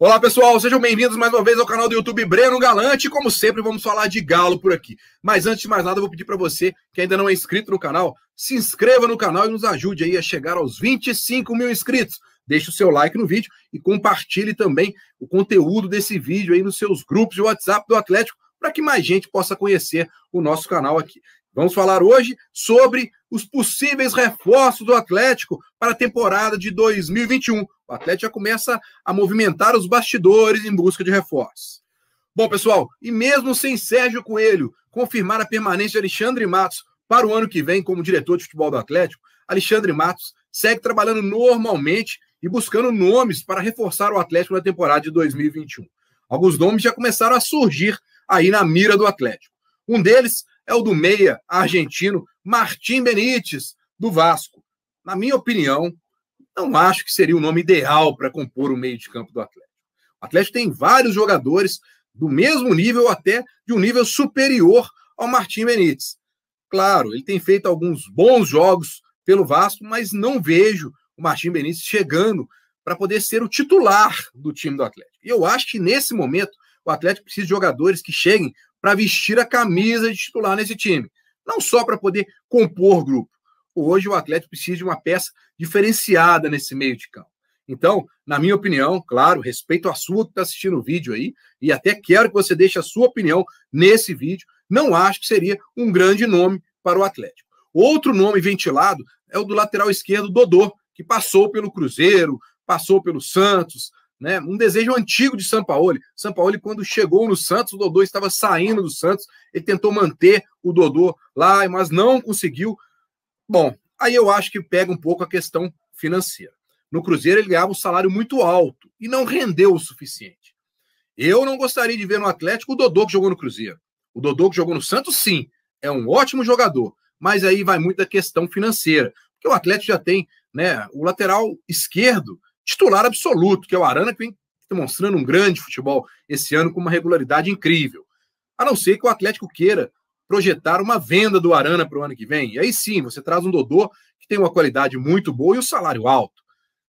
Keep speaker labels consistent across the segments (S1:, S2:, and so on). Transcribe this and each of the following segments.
S1: Olá pessoal, sejam bem-vindos mais uma vez ao canal do YouTube Breno Galante. Como sempre, vamos falar de galo por aqui. Mas antes de mais nada, eu vou pedir para você que ainda não é inscrito no canal, se inscreva no canal e nos ajude aí a chegar aos 25 mil inscritos. Deixe o seu like no vídeo e compartilhe também o conteúdo desse vídeo aí nos seus grupos de WhatsApp do Atlético para que mais gente possa conhecer o nosso canal aqui. Vamos falar hoje sobre os possíveis reforços do Atlético para a temporada de 2021. O Atlético já começa a movimentar os bastidores em busca de reforços. Bom, pessoal, e mesmo sem Sérgio Coelho confirmar a permanência de Alexandre Matos para o ano que vem como diretor de futebol do Atlético, Alexandre Matos segue trabalhando normalmente e buscando nomes para reforçar o Atlético na temporada de 2021. Alguns nomes já começaram a surgir aí na mira do Atlético. Um deles é o do meia argentino Martim Benítez, do Vasco. Na minha opinião, não acho que seria o nome ideal para compor o meio de campo do Atlético. O Atlético tem vários jogadores do mesmo nível, até de um nível superior ao Martim Benítez. Claro, ele tem feito alguns bons jogos pelo Vasco, mas não vejo o Martim Benítez chegando para poder ser o titular do time do Atlético. E eu acho que nesse momento o Atlético precisa de jogadores que cheguem para vestir a camisa de titular nesse time. Não só para poder compor grupo. Hoje o Atlético precisa de uma peça diferenciada nesse meio de campo. Então, na minha opinião, claro, respeito a sua que está assistindo o vídeo aí, e até quero que você deixe a sua opinião nesse vídeo. Não acho que seria um grande nome para o Atlético. Outro nome ventilado é o do lateral esquerdo Dodô, que passou pelo Cruzeiro, passou pelo Santos, né? Um desejo antigo de Sampaoli. Sampaoli, quando chegou no Santos, o Dodô estava saindo do Santos, ele tentou manter o Dodô lá, mas não conseguiu. Bom, aí eu acho que pega um pouco a questão financeira. No Cruzeiro ele ganhava um salário muito alto e não rendeu o suficiente. Eu não gostaria de ver no Atlético o Dodô que jogou no Cruzeiro. O Dodô que jogou no Santos, sim, é um ótimo jogador, mas aí vai muita questão financeira, porque o Atlético já tem né, o lateral esquerdo titular absoluto, que é o Arana, que vem demonstrando um grande futebol esse ano com uma regularidade incrível. A não ser que o Atlético queira projetar uma venda do Arana para o ano que vem. E aí sim, você traz um Dodô que tem uma qualidade muito boa e um salário alto.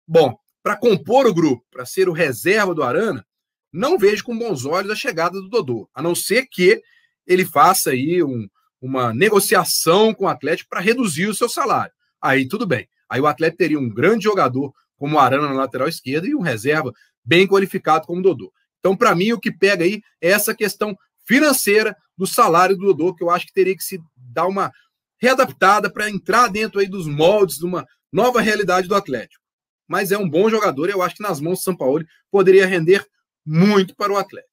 S1: Bom, para compor o grupo, para ser o reserva do Arana, não vejo com bons olhos a chegada do Dodô, a não ser que ele faça aí um, uma negociação com o Atlético para reduzir o seu salário. Aí tudo bem. Aí o Atlético teria um grande jogador como Arana na lateral esquerda e um reserva bem qualificado como Dodô. Então, para mim, o que pega aí é essa questão financeira do salário do Dodô, que eu acho que teria que se dar uma readaptada para entrar dentro aí dos moldes de uma nova realidade do Atlético. Mas é um bom jogador e eu acho que nas mãos do São Paulo poderia render muito para o Atlético.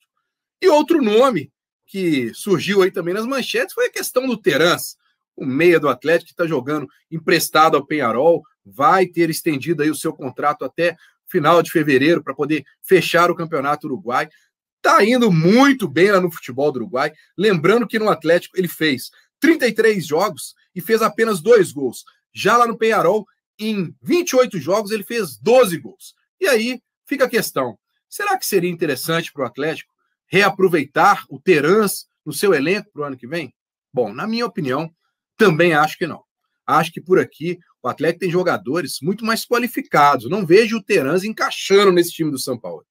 S1: E outro nome que surgiu aí também nas manchetes foi a questão do Terans, o meia do Atlético que está jogando emprestado ao Penharol, vai ter estendido aí o seu contrato até final de fevereiro para poder fechar o Campeonato Uruguai. Tá indo muito bem lá no futebol do Uruguai. Lembrando que no Atlético ele fez 33 jogos e fez apenas dois gols. Já lá no Penharol, em 28 jogos, ele fez 12 gols. E aí fica a questão: será que seria interessante para o Atlético reaproveitar o Terãs no seu elenco para o ano que vem? Bom, na minha opinião, também acho que não. Acho que por aqui o Atlético tem jogadores muito mais qualificados. Não vejo o Terans encaixando nesse time do São Paulo.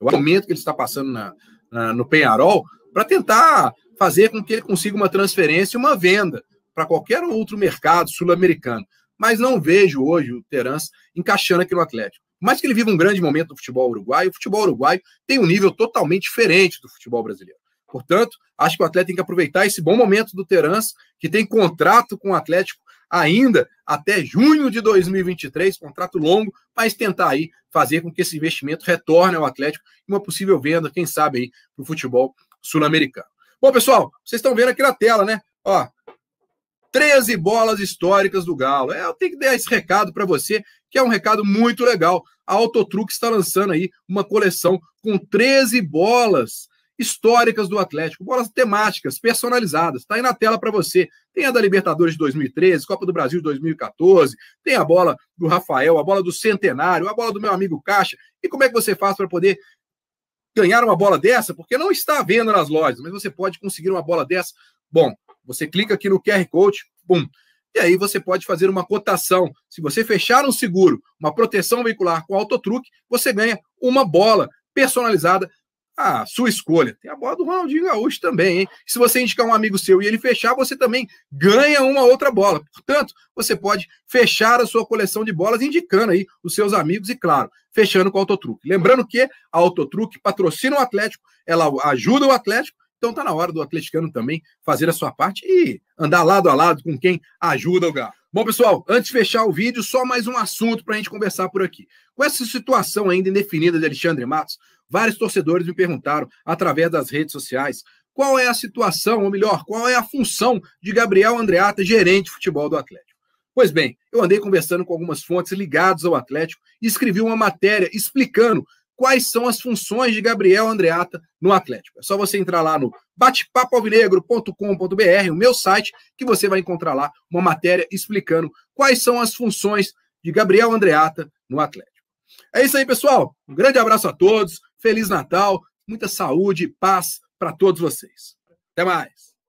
S1: O momento que ele está passando na, na, no Penharol para tentar fazer com que ele consiga uma transferência e uma venda para qualquer outro mercado sul-americano. Mas não vejo hoje o Terans encaixando aqui no Atlético. Mas que ele vive um grande momento no futebol uruguaio, o futebol uruguaio tem um nível totalmente diferente do futebol brasileiro. Portanto, acho que o Atlético tem que aproveitar esse bom momento do Terans, que tem contrato com o Atlético ainda até junho de 2023, contrato longo, mas tentar aí fazer com que esse investimento retorne ao Atlético e uma possível venda, quem sabe aí, para o futebol sul-americano. Bom, pessoal, vocês estão vendo aqui na tela, né? Ó, 13 bolas históricas do Galo. É, eu tenho que dar esse recado para você, que é um recado muito legal. A Autotruque está lançando aí uma coleção com 13 bolas históricas do Atlético, bolas temáticas, personalizadas. Está aí na tela para você. Tem a da Libertadores de 2013, Copa do Brasil de 2014, tem a bola do Rafael, a bola do Centenário, a bola do meu amigo Caixa. E como é que você faz para poder ganhar uma bola dessa? Porque não está à venda nas lojas, mas você pode conseguir uma bola dessa. Bom, você clica aqui no QR Code, pum. E aí você pode fazer uma cotação. Se você fechar um seguro, uma proteção veicular com autotruque, você ganha uma bola personalizada a sua escolha. Tem a bola do Ronaldinho Gaúcho também, hein? Se você indicar um amigo seu e ele fechar, você também ganha uma outra bola. Portanto, você pode fechar a sua coleção de bolas indicando aí os seus amigos e, claro, fechando com o Autotruque. Lembrando que a Autotruque patrocina o Atlético, ela ajuda o Atlético, então tá na hora do atleticano também fazer a sua parte e andar lado a lado com quem ajuda o Galo. Bom, pessoal, antes de fechar o vídeo, só mais um assunto para a gente conversar por aqui. Com essa situação ainda indefinida de Alexandre Matos, Vários torcedores me perguntaram através das redes sociais qual é a situação, ou melhor, qual é a função de Gabriel Andreata, gerente de futebol do Atlético. Pois bem, eu andei conversando com algumas fontes ligadas ao Atlético e escrevi uma matéria explicando quais são as funções de Gabriel Andreata no Atlético. É só você entrar lá no batepapoalvinegro.com.br, o meu site, que você vai encontrar lá uma matéria explicando quais são as funções de Gabriel Andreata no Atlético. É isso aí, pessoal. Um grande abraço a todos. Feliz Natal, muita saúde, paz para todos vocês. Até mais.